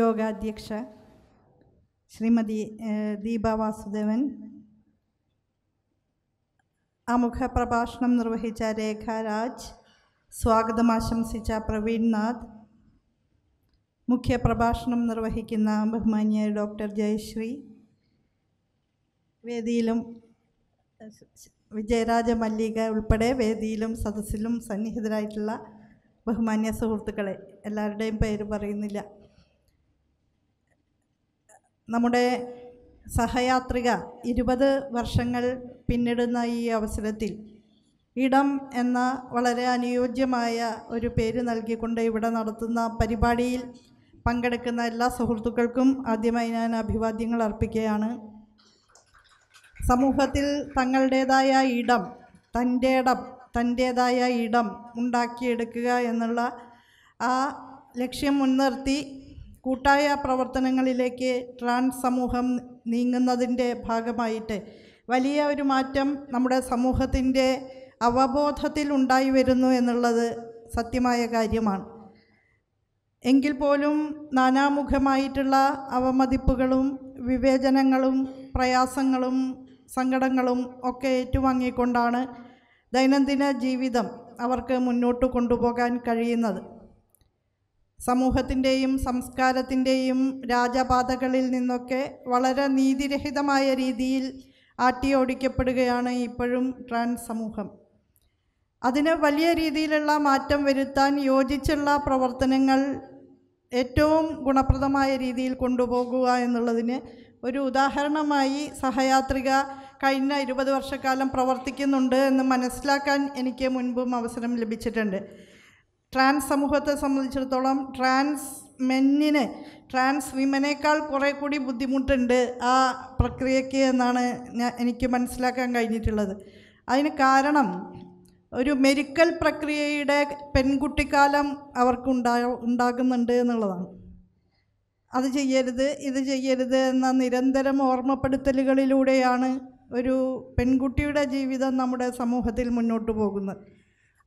യോഗാധ്യക്ഷ ശ്രീമതി ദീപ വാസുദേവൻ ആമുഖ പ്രഭാഷണം നിർവഹിച്ച രേഖ രാജ് സ്വാഗതം ആശംസിച്ച പ്രവീൺ നാഥ് മുഖ്യപ്രഭാഷണം നിർവഹിക്കുന്ന ബഹുമാന്യ ഡോക്ടർ ജയശ്രീ വേദിയിലും വിജയരാജ മല്ലിക ഉൾപ്പെടെ വേദിയിലും സദസ്സിലും സന്നിഹിതരായിട്ടുള്ള ബഹുമാന്യ സുഹൃത്തുക്കളെ എല്ലാവരുടെയും പേര് പറയുന്നില്ല നമ്മുടെ സഹയാത്രിക ഇരുപത് വർഷങ്ങൾ പിന്നിടുന്ന ഈ അവസരത്തിൽ ഇടം എന്ന വളരെ അനുയോജ്യമായ ഒരു പേര് നൽകിക്കൊണ്ട് ഇവിടെ നടത്തുന്ന പരിപാടിയിൽ പങ്കെടുക്കുന്ന എല്ലാ സുഹൃത്തുക്കൾക്കും ആദ്യമായി ഞാൻ അഭിവാദ്യങ്ങൾ അർപ്പിക്കുകയാണ് സമൂഹത്തിൽ തങ്ങളുടേതായ ഇടം തൻ്റെ ഇടം തൻ്റേതായ ഇടം ഉണ്ടാക്കിയെടുക്കുക എന്നുള്ള ആ ലക്ഷ്യം മുൻനിർത്തി കൂട്ടായ പ്രവർത്തനങ്ങളിലേക്ക് ട്രാൻസ് സമൂഹം നീങ്ങുന്നതിൻ്റെ ഭാഗമായിട്ട് വലിയ ഒരു മാറ്റം നമ്മുടെ സമൂഹത്തിൻ്റെ അവബോധത്തിൽ ഉണ്ടായി വരുന്നു എന്നുള്ളത് സത്യമായ കാര്യമാണ് എങ്കിൽ പോലും നാനാമുഖമായിട്ടുള്ള അവമതിപ്പുകളും വിവേചനങ്ങളും പ്രയാസങ്ങളും സങ്കടങ്ങളും ഒക്കെ ഏറ്റുവാങ്ങിക്കൊണ്ടാണ് ദൈനംദിന ജീവിതം അവർക്ക് മുന്നോട്ട് കൊണ്ടുപോകാൻ കഴിയുന്നത് സമൂഹത്തിൻ്റെയും സംസ്കാരത്തിൻ്റെയും രാജപാതകളിൽ നിന്നൊക്കെ വളരെ നീതിരഹിതമായ രീതിയിൽ ഓടിക്കപ്പെടുകയാണ് ഇപ്പോഴും ട്രാൻസ് സമൂഹം അതിന് വലിയ രീതിയിലുള്ള മാറ്റം വരുത്താൻ യോജിച്ചുള്ള പ്രവർത്തനങ്ങൾ ഏറ്റവും ഗുണപ്രദമായ രീതിയിൽ കൊണ്ടുപോകുക എന്നുള്ളതിന് ഒരു ഉദാഹരണമായി സഹയാത്രിക കഴിഞ്ഞ ഇരുപത് വർഷക്കാലം പ്രവർത്തിക്കുന്നുണ്ട് എന്ന് മനസ്സിലാക്കാൻ എനിക്ക് മുൻപും അവസരം ലഭിച്ചിട്ടുണ്ട് ട്രാൻസ് സമൂഹത്തെ സംബന്ധിച്ചിടത്തോളം ട്രാൻസ് മെന്നിന് ട്രാൻസ് വിമനേക്കാൾ കുറേ കൂടി ബുദ്ധിമുട്ടുണ്ട് ആ പ്രക്രിയയ്ക്ക് എന്നാണ് ഞാൻ എനിക്ക് മനസ്സിലാക്കാൻ കഴിഞ്ഞിട്ടുള്ളത് അതിന് കാരണം ഒരു മെരിക്കൽ പ്രക്രിയയുടെ പെൺകുട്ടിക്കാലം ഉണ്ടാ ഉണ്ടാകുന്നുണ്ട് എന്നുള്ളതാണ് അത് ചെയ്യരുത് ഇത് ചെയ്യരുത് എന്ന നിരന്തരം ഓർമ്മപ്പെടുത്തലുകളിലൂടെയാണ് ഒരു പെൺകുട്ടിയുടെ ജീവിതം നമ്മുടെ സമൂഹത്തിൽ മുന്നോട്ട് പോകുന്നത്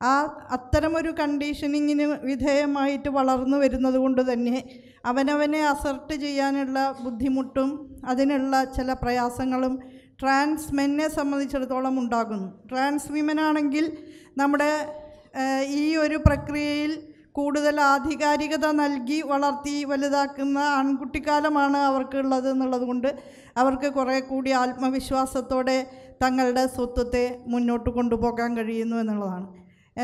ആ അത്തരമൊരു കണ്ടീഷനിങ്ങിന് വിധേയമായിട്ട് വളർന്നു വരുന്നത് കൊണ്ട് തന്നെ അവനവനെ അസർട്ട് ചെയ്യാനുള്ള ബുദ്ധിമുട്ടും അതിനുള്ള ചില പ്രയാസങ്ങളും ട്രാൻസ് മെന്നെ സംബന്ധിച്ചിടത്തോളം ഉണ്ടാകുന്നു ട്രാൻസ് വിമനാണെങ്കിൽ നമ്മുടെ ഈ ഒരു പ്രക്രിയയിൽ കൂടുതൽ ആധികാരികത നൽകി വളർത്തി വലുതാക്കുന്ന ആൺകുട്ടിക്കാലമാണ് അവർക്കുള്ളത് എന്നുള്ളത് കൊണ്ട് അവർക്ക് കുറേ കൂടി ആത്മവിശ്വാസത്തോടെ തങ്ങളുടെ സ്വത്വത്തെ മുന്നോട്ട് കൊണ്ടുപോകാൻ കഴിയുന്നു എന്നുള്ളതാണ്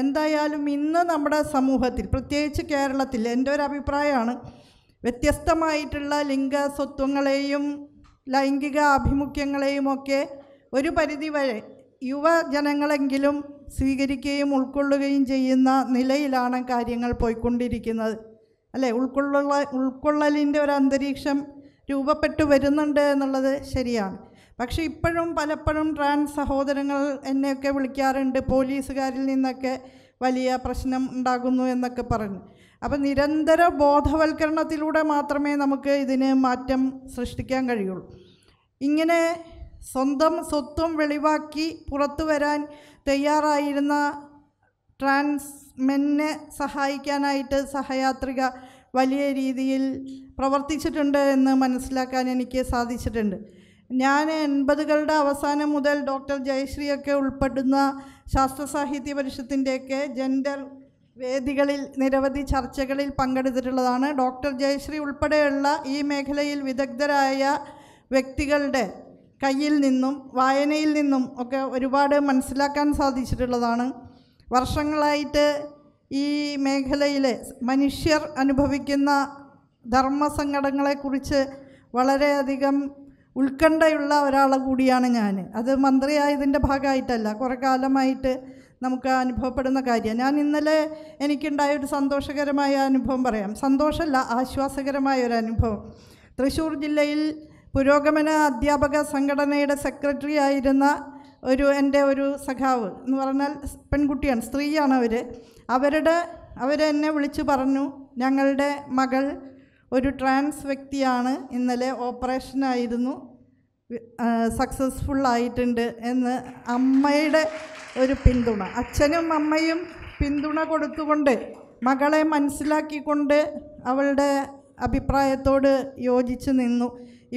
എന്തായാലും ഇന്ന് നമ്മുടെ സമൂഹത്തിൽ പ്രത്യേകിച്ച് കേരളത്തിൽ എൻ്റെ ഒരു അഭിപ്രായമാണ് വ്യത്യസ്തമായിട്ടുള്ള ലിംഗ സ്വത്വങ്ങളെയും ലൈംഗിക ആഭിമുഖ്യങ്ങളെയും ഒക്കെ ഒരു പരിധിവരെ യുവജനങ്ങളെങ്കിലും സ്വീകരിക്കുകയും ഉൾക്കൊള്ളുകയും ചെയ്യുന്ന നിലയിലാണ് കാര്യങ്ങൾ പോയിക്കൊണ്ടിരിക്കുന്നത് അല്ലേ ഉൾക്കൊള്ളുള്ള ഉൾക്കൊള്ളലിൻ്റെ ഒരു അന്തരീക്ഷം രൂപപ്പെട്ടു വരുന്നുണ്ട് എന്നുള്ളത് ശരിയാണ് പക്ഷേ ഇപ്പോഴും പലപ്പോഴും ട്രാൻസ് സഹോദരങ്ങൾ എന്നെയൊക്കെ വിളിക്കാറുണ്ട് പോലീസുകാരിൽ നിന്നൊക്കെ വലിയ പ്രശ്നം ഉണ്ടാകുന്നു എന്നൊക്കെ പറഞ്ഞു അപ്പം നിരന്തര ബോധവൽക്കരണത്തിലൂടെ മാത്രമേ നമുക്ക് ഇതിന് മാറ്റം സൃഷ്ടിക്കാൻ കഴിയുള്ളൂ ഇങ്ങനെ സ്വന്തം സ്വത്തും വെളിവാക്കി പുറത്തു വരാൻ തയ്യാറായിരുന്ന ട്രാൻസ് മെന്നെ സഹായിക്കാനായിട്ട് സഹയാത്രിക വലിയ രീതിയിൽ പ്രവർത്തിച്ചിട്ടുണ്ട് എന്ന് മനസ്സിലാക്കാൻ എനിക്ക് സാധിച്ചിട്ടുണ്ട് ഞാൻ എൺപതുകളുടെ അവസാനം മുതൽ ഡോക്ടർ ജയശ്രീയൊക്കെ ഉൾപ്പെടുന്ന ശാസ്ത്ര സാഹിത്യ പരിഷത്തിൻ്റെയൊക്കെ ജെൻഡർ വേദികളിൽ നിരവധി ചർച്ചകളിൽ പങ്കെടുത്തിട്ടുള്ളതാണ് ഡോക്ടർ ജയശ്രീ ഉൾപ്പെടെയുള്ള ഈ മേഖലയിൽ വിദഗ്ധരായ വ്യക്തികളുടെ കയ്യിൽ നിന്നും വായനയിൽ നിന്നും ഒക്കെ ഒരുപാട് മനസ്സിലാക്കാൻ സാധിച്ചിട്ടുള്ളതാണ് വർഷങ്ങളായിട്ട് ഈ മേഖലയിലെ മനുഷ്യർ അനുഭവിക്കുന്ന ധർമ്മസങ്കടങ്ങളെക്കുറിച്ച് വളരെയധികം ഉത്കണ്ഠയുള്ള ഒരാളെ കൂടിയാണ് ഞാൻ അത് മന്ത്രിയായതിൻ്റെ ഭാഗമായിട്ടല്ല കുറേ കാലമായിട്ട് നമുക്ക് അനുഭവപ്പെടുന്ന കാര്യമാണ് ഞാൻ ഇന്നലെ എനിക്കുണ്ടായ ഒരു സന്തോഷകരമായ അനുഭവം പറയാം സന്തോഷമല്ല ആശ്വാസകരമായ ഒരു അനുഭവം തൃശ്ശൂർ ജില്ലയിൽ പുരോഗമന അധ്യാപക സംഘടനയുടെ സെക്രട്ടറി ആയിരുന്ന ഒരു എൻ്റെ ഒരു സഖാവ് എന്ന് പറഞ്ഞാൽ പെൺകുട്ടിയാണ് സ്ത്രീയാണ് അവർ അവരുടെ അവരെന്നെ വിളിച്ചു പറഞ്ഞു ഞങ്ങളുടെ മകൾ ഒരു ട്രാൻസ് വ്യക്തിയാണ് ഇന്നലെ ഓപ്പറേഷനായിരുന്നു സക്സസ്ഫുൾ ആയിട്ടുണ്ട് എന്ന് അമ്മയുടെ ഒരു പിന്തുണ അച്ഛനും അമ്മയും പിന്തുണ കൊടുത്തുകൊണ്ട് മകളെ മനസ്സിലാക്കിക്കൊണ്ട് അവളുടെ അഭിപ്രായത്തോട് യോജിച്ച് നിന്നു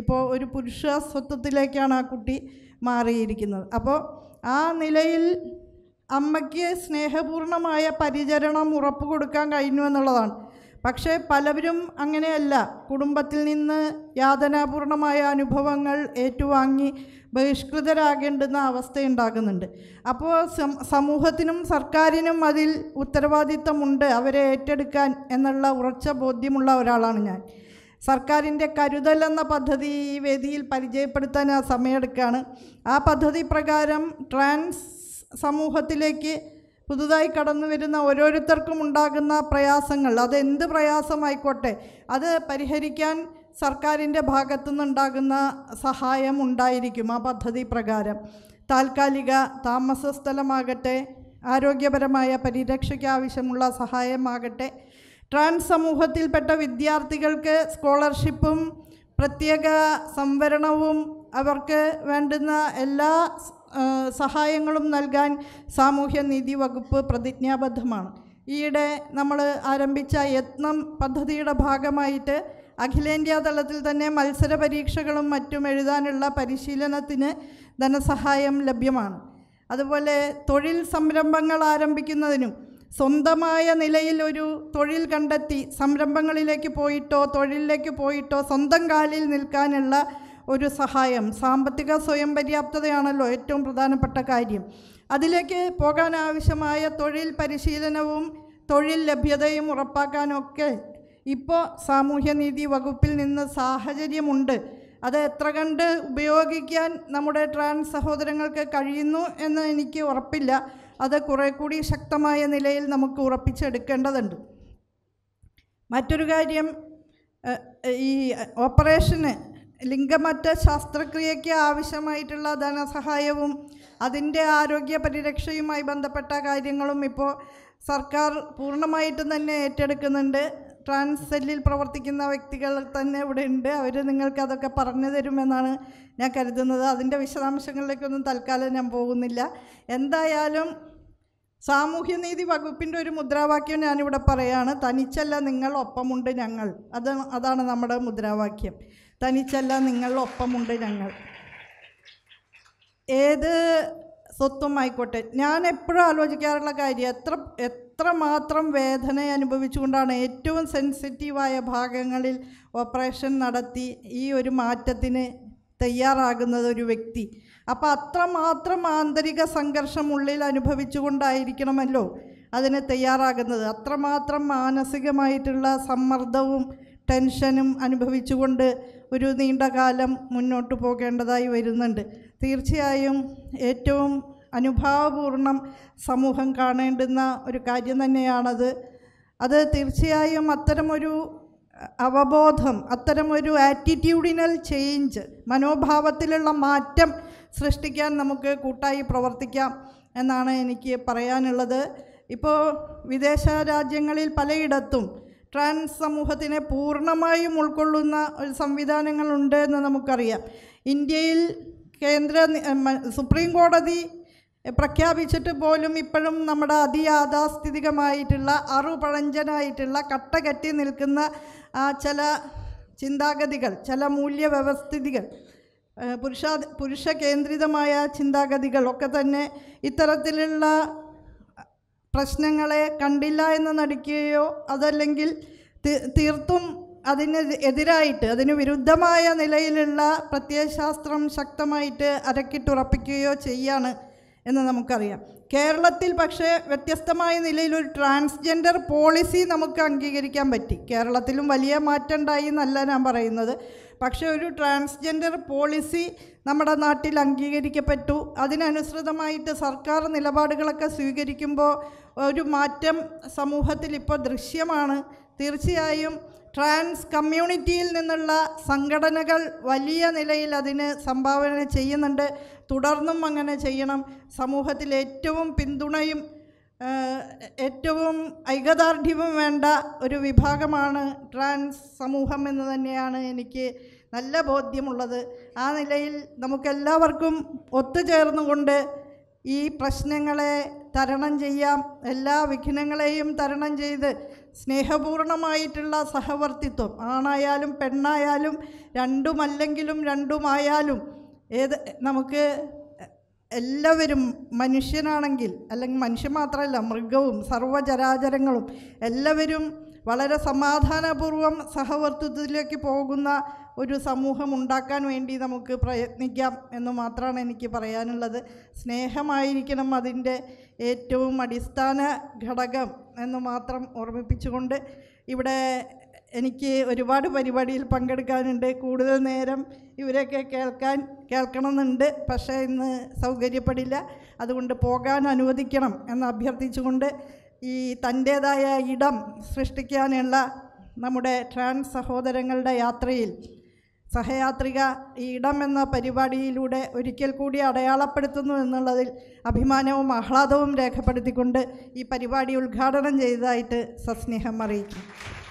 ഇപ്പോൾ ഒരു പുരുഷ സ്വത്വത്തിലേക്കാണ് ആ കുട്ടി മാറിയിരിക്കുന്നത് അപ്പോൾ ആ നിലയിൽ അമ്മയ്ക്ക് സ്നേഹപൂർണമായ പരിചരണം ഉറപ്പ് കൊടുക്കാൻ കഴിഞ്ഞു എന്നുള്ളതാണ് പക്ഷേ പലവരും അങ്ങനെയല്ല കുടുംബത്തിൽ നിന്ന് യാതനാപൂർണമായ അനുഭവങ്ങൾ ഏറ്റുവാങ്ങി ബഹിഷ്കൃതരാകേണ്ടുന്ന അവസ്ഥയുണ്ടാകുന്നുണ്ട് അപ്പോൾ സമൂഹത്തിനും സർക്കാരിനും അതിൽ ഉത്തരവാദിത്തമുണ്ട് അവരെ ഏറ്റെടുക്കാൻ എന്നുള്ള ഉറച്ച ബോധ്യമുള്ള ഒരാളാണ് ഞാൻ സർക്കാരിൻ്റെ കരുതൽ എന്ന പദ്ധതി ഈ വേദിയിൽ പരിചയപ്പെടുത്താൻ ആ സമയമെടുക്കുകയാണ് ആ പദ്ധതി പ്രകാരം ട്രാൻസ് സമൂഹത്തിലേക്ക് പുതുതായി കടന്നു വരുന്ന ഓരോരുത്തർക്കും ഉണ്ടാകുന്ന പ്രയാസങ്ങൾ അതെന്ത് പ്രയാസമായിക്കോട്ടെ അത് പരിഹരിക്കാൻ സർക്കാരിൻ്റെ നിന്നുണ്ടാകുന്ന സഹായം ഉണ്ടായിരിക്കും ആ പദ്ധതി പ്രകാരം താൽക്കാലിക താമസ സ്ഥലമാകട്ടെ ആരോഗ്യപരമായ പരിരക്ഷയ്ക്കാവശ്യമുള്ള സഹായമാകട്ടെ ട്രാൻസ് സമൂഹത്തിൽപ്പെട്ട വിദ്യാർത്ഥികൾക്ക് സ്കോളർഷിപ്പും പ്രത്യേക സംവരണവും അവർക്ക് വേണ്ടുന്ന എല്ലാ സഹായങ്ങളും നൽകാൻ സാമൂഹ്യ നീതി വകുപ്പ് പ്രതിജ്ഞാബദ്ധമാണ് ഈയിടെ നമ്മൾ ആരംഭിച്ച യത്നം പദ്ധതിയുടെ ഭാഗമായിട്ട് അഖിലേന്ത്യാ തലത്തിൽ തന്നെ മത്സര പരീക്ഷകളും മറ്റും എഴുതാനുള്ള പരിശീലനത്തിന് ധനസഹായം ലഭ്യമാണ് അതുപോലെ തൊഴിൽ സംരംഭങ്ങൾ ആരംഭിക്കുന്നതിനും സ്വന്തമായ നിലയിൽ ഒരു തൊഴിൽ കണ്ടെത്തി സംരംഭങ്ങളിലേക്ക് പോയിട്ടോ തൊഴിലിലേക്ക് പോയിട്ടോ സ്വന്തം കാലിൽ നിൽക്കാനുള്ള ഒരു സഹായം സാമ്പത്തിക സ്വയം പര്യാപ്തതയാണല്ലോ ഏറ്റവും പ്രധാനപ്പെട്ട കാര്യം അതിലേക്ക് പോകാൻ ആവശ്യമായ തൊഴിൽ പരിശീലനവും തൊഴിൽ ലഭ്യതയും ഉറപ്പാക്കാനൊക്കെ ഇപ്പോൾ സാമൂഹ്യനീതി വകുപ്പിൽ നിന്ന് സാഹചര്യമുണ്ട് അത് എത്ര കണ്ട് ഉപയോഗിക്കാൻ നമ്മുടെ ട്രാൻസ് സഹോദരങ്ങൾക്ക് കഴിയുന്നു എന്ന് എനിക്ക് ഉറപ്പില്ല അത് കുറേ കൂടി ശക്തമായ നിലയിൽ നമുക്ക് ഉറപ്പിച്ചെടുക്കേണ്ടതുണ്ട് മറ്റൊരു കാര്യം ഈ ഓപ്പറേഷന് ലിംഗമറ്റ ശസ്ത്രക്രിയയ്ക്ക് ആവശ്യമായിട്ടുള്ള ധനസഹായവും അതിൻ്റെ ആരോഗ്യ പരിരക്ഷയുമായി ബന്ധപ്പെട്ട കാര്യങ്ങളും ഇപ്പോൾ സർക്കാർ പൂർണ്ണമായിട്ടും തന്നെ ഏറ്റെടുക്കുന്നുണ്ട് ട്രാൻസ് സെല്ലിൽ പ്രവർത്തിക്കുന്ന വ്യക്തികൾ തന്നെ ഇവിടെ ഉണ്ട് അവർ നിങ്ങൾക്ക് അതൊക്കെ പറഞ്ഞു തരുമെന്നാണ് ഞാൻ കരുതുന്നത് അതിൻ്റെ വിശദാംശങ്ങളിലേക്കൊന്നും തൽക്കാലം ഞാൻ പോകുന്നില്ല എന്തായാലും സാമൂഹ്യനീതി വകുപ്പിൻ്റെ ഒരു മുദ്രാവാക്യം ഞാനിവിടെ പറയുകയാണ് തനിച്ചല്ല നിങ്ങൾ ഒപ്പമുണ്ട് ഞങ്ങൾ അത് അതാണ് നമ്മുടെ മുദ്രാവാക്യം തനിച്ചല്ല നിങ്ങളൊപ്പമുണ്ട് ഞങ്ങൾ ഏത് സ്വത്വം ആയിക്കോട്ടെ ഞാൻ എപ്പോഴും ആലോചിക്കാറുള്ള കാര്യം എത്ര മാത്രം വേദന അനുഭവിച്ചുകൊണ്ടാണ് ഏറ്റവും സെൻസിറ്റീവായ ഭാഗങ്ങളിൽ ഓപ്പറേഷൻ നടത്തി ഈ ഒരു മാറ്റത്തിന് തയ്യാറാകുന്നത് ഒരു വ്യക്തി അപ്പോൾ അത്രമാത്രം ആന്തരിക സംഘർഷം ഉള്ളിൽ അനുഭവിച്ചുകൊണ്ടായിരിക്കണമല്ലോ അതിന് തയ്യാറാകുന്നത് അത്രമാത്രം മാനസികമായിട്ടുള്ള സമ്മർദ്ദവും ടെൻഷനും അനുഭവിച്ചുകൊണ്ട് ഒരു നീണ്ട കാലം മുന്നോട്ട് പോകേണ്ടതായി വരുന്നുണ്ട് തീർച്ചയായും ഏറ്റവും അനുഭാവപൂർണം സമൂഹം കാണേണ്ടുന്ന ഒരു കാര്യം തന്നെയാണത് അത് തീർച്ചയായും അത്തരമൊരു അവബോധം അത്തരമൊരു ആറ്റിറ്റ്യൂഡിനൽ ചേഞ്ച് മനോഭാവത്തിലുള്ള മാറ്റം സൃഷ്ടിക്കാൻ നമുക്ക് കൂട്ടായി പ്രവർത്തിക്കാം എന്നാണ് എനിക്ക് പറയാനുള്ളത് ഇപ്പോൾ വിദേശ രാജ്യങ്ങളിൽ പലയിടത്തും ട്രാൻസ് സമൂഹത്തിനെ പൂർണ്ണമായും ഉൾക്കൊള്ളുന്ന ഒരു സംവിധാനങ്ങളുണ്ട് എന്ന് നമുക്കറിയാം ഇന്ത്യയിൽ കേന്ദ്ര സുപ്രീം കോടതി പ്രഖ്യാപിച്ചിട്ട് പോലും ഇപ്പോഴും നമ്മുടെ അതിയാഥാസ്ഥിതികമായിട്ടുള്ള അറുപഴഞ്ചനായിട്ടുള്ള കെട്ടി നിൽക്കുന്ന ചില ചിന്താഗതികൾ ചില മൂല്യവ്യവസ്ഥിതികൾ പുരുഷ പുരുഷ കേന്ദ്രിതമായ ചിന്താഗതികളൊക്കെ തന്നെ ഇത്തരത്തിലുള്ള പ്രശ്നങ്ങളെ കണ്ടില്ല എന്ന് നടിക്കുകയോ അതല്ലെങ്കിൽ തീർത്തും അതിന് എതിരായിട്ട് അതിന് വിരുദ്ധമായ നിലയിലുള്ള പ്രത്യയശാസ്ത്രം ശക്തമായിട്ട് അരക്കിട്ടുറപ്പിക്കുകയോ ചെയ്യാണ് എന്ന് നമുക്കറിയാം കേരളത്തിൽ പക്ഷേ വ്യത്യസ്തമായ നിലയിൽ ഒരു ട്രാൻസ്ജെൻഡർ പോളിസി നമുക്ക് അംഗീകരിക്കാൻ പറ്റി കേരളത്തിലും വലിയ മാറ്റം ഉണ്ടായി എന്നല്ല ഞാൻ പറയുന്നത് പക്ഷേ ഒരു ട്രാൻസ്ജെൻഡർ പോളിസി നമ്മുടെ നാട്ടിൽ അംഗീകരിക്കപ്പെട്ടു അതിനനുസൃതമായിട്ട് സർക്കാർ നിലപാടുകളൊക്കെ സ്വീകരിക്കുമ്പോൾ ഒരു മാറ്റം സമൂഹത്തിൽ ഇപ്പോൾ ദൃശ്യമാണ് തീർച്ചയായും ട്രാൻസ് കമ്മ്യൂണിറ്റിയിൽ നിന്നുള്ള സംഘടനകൾ വലിയ നിലയിൽ അതിന് സംഭാവന ചെയ്യുന്നുണ്ട് തുടർന്നും അങ്ങനെ ചെയ്യണം സമൂഹത്തിൽ ഏറ്റവും പിന്തുണയും ഏറ്റവും ഐകദാർഢ്യവും വേണ്ട ഒരു വിഭാഗമാണ് ട്രാൻസ് സമൂഹം എന്ന് തന്നെയാണ് എനിക്ക് നല്ല ബോധ്യമുള്ളത് ആ നിലയിൽ നമുക്കെല്ലാവർക്കും ഒത്തുചേർന്നുകൊണ്ട് ഈ പ്രശ്നങ്ങളെ തരണം ചെയ്യാം എല്ലാ വിഘ്നങ്ങളെയും തരണം ചെയ്ത് സ്നേഹപൂർണമായിട്ടുള്ള സഹവർത്തിത്വം ആണായാലും പെണ്ണായാലും രണ്ടുമല്ലെങ്കിലും രണ്ടുമായാലും ഏത് നമുക്ക് എല്ലാവരും മനുഷ്യനാണെങ്കിൽ അല്ലെങ്കിൽ മനുഷ്യൻ മാത്രമല്ല മൃഗവും സർവ്വചരാചരങ്ങളും എല്ലാവരും വളരെ സമാധാനപൂർവ്വം സഹവർത്തിത്വത്തിലേക്ക് പോകുന്ന ഒരു സമൂഹം ഉണ്ടാക്കാൻ വേണ്ടി നമുക്ക് പ്രയത്നിക്കാം എന്ന് മാത്രമാണ് എനിക്ക് പറയാനുള്ളത് സ്നേഹമായിരിക്കണം അതിൻ്റെ ഏറ്റവും അടിസ്ഥാന ഘടകം എന്ന് മാത്രം ഓർമ്മിപ്പിച്ചുകൊണ്ട് ഇവിടെ എനിക്ക് ഒരുപാട് പരിപാടിയിൽ പങ്കെടുക്കാനുണ്ട് കൂടുതൽ നേരം ഇവരെയൊക്കെ കേൾക്കാൻ കേൾക്കണമെന്നുണ്ട് പക്ഷേ ഇന്ന് സൗകര്യപ്പെടില്ല അതുകൊണ്ട് പോകാൻ അനുവദിക്കണം എന്ന് അഭ്യർത്ഥിച്ചുകൊണ്ട് ഈ തൻ്റേതായ ഇടം സൃഷ്ടിക്കാനുള്ള നമ്മുടെ ട്രാൻസ് സഹോദരങ്ങളുടെ യാത്രയിൽ സഹയാത്രിക ഈ ഇടം എന്ന പരിപാടിയിലൂടെ ഒരിക്കൽ കൂടി അടയാളപ്പെടുത്തുന്നു എന്നുള്ളതിൽ അഭിമാനവും ആഹ്ലാദവും രേഖപ്പെടുത്തിക്കൊണ്ട് ഈ പരിപാടി ഉദ്ഘാടനം ചെയ്തതായിട്ട് സസ്നേഹം അറിയിക്കും